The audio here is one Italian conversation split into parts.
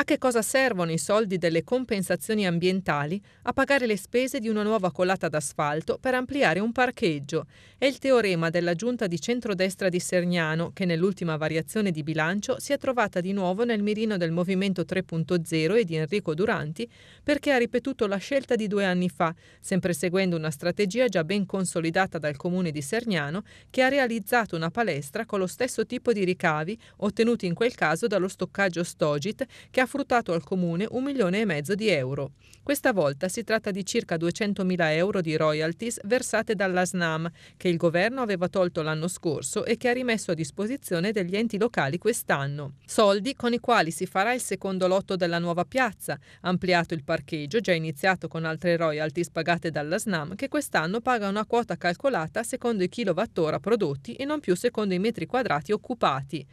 A che cosa servono i soldi delle compensazioni ambientali a pagare le spese di una nuova colata d'asfalto per ampliare un parcheggio? È il teorema della giunta di centrodestra di Sergnano che nell'ultima variazione di bilancio si è trovata di nuovo nel mirino del Movimento 3.0 e di Enrico Duranti perché ha ripetuto la scelta di due anni fa, sempre seguendo una strategia già ben consolidata dal comune di Sergnano che ha realizzato una palestra con lo stesso tipo di ricavi ottenuti in quel caso dallo stoccaggio Stogit che ha fruttato al comune un milione e mezzo di euro. Questa volta si tratta di circa 200.000 euro di royalties versate dalla SNAM, che il governo aveva tolto l'anno scorso e che ha rimesso a disposizione degli enti locali quest'anno. Soldi con i quali si farà il secondo lotto della nuova piazza, ampliato il parcheggio, già iniziato con altre royalties pagate dalla SNAM, che quest'anno paga una quota calcolata secondo i kilowattora prodotti e non più secondo i metri quadrati occupati.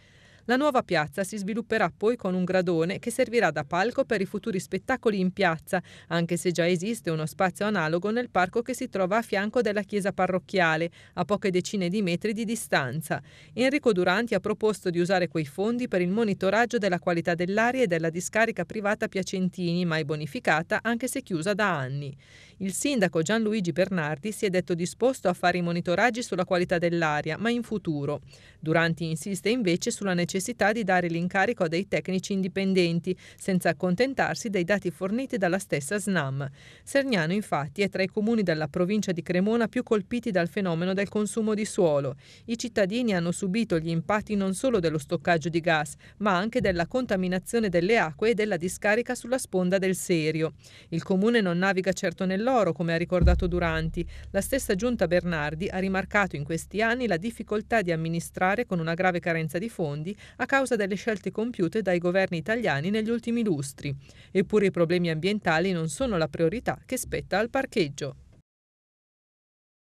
La nuova piazza si svilupperà poi con un gradone che servirà da palco per i futuri spettacoli in piazza, anche se già esiste uno spazio analogo nel parco che si trova a fianco della chiesa parrocchiale, a poche decine di metri di distanza. Enrico Duranti ha proposto di usare quei fondi per il monitoraggio della qualità dell'aria e della discarica privata Piacentini, mai bonificata, anche se chiusa da anni. Il sindaco Gianluigi Bernardi si è detto disposto a fare i monitoraggi sulla qualità dell'aria, ma in futuro. Duranti insiste invece sulla necessità necessità di dare l'incarico a dei tecnici indipendenti, senza accontentarsi dei dati forniti dalla stessa SNAM. Sergnano infatti è tra i comuni della provincia di Cremona più colpiti dal fenomeno del consumo di suolo. I cittadini hanno subito gli impatti non solo dello stoccaggio di gas, ma anche della contaminazione delle acque e della discarica sulla sponda del Serio. Il comune non naviga certo nell'oro, come ha ricordato Duranti. La stessa giunta Bernardi ha rimarcato in questi anni la difficoltà di amministrare con una grave carenza di fondi a causa delle scelte compiute dai governi italiani negli ultimi lustri. Eppure i problemi ambientali non sono la priorità che spetta al parcheggio.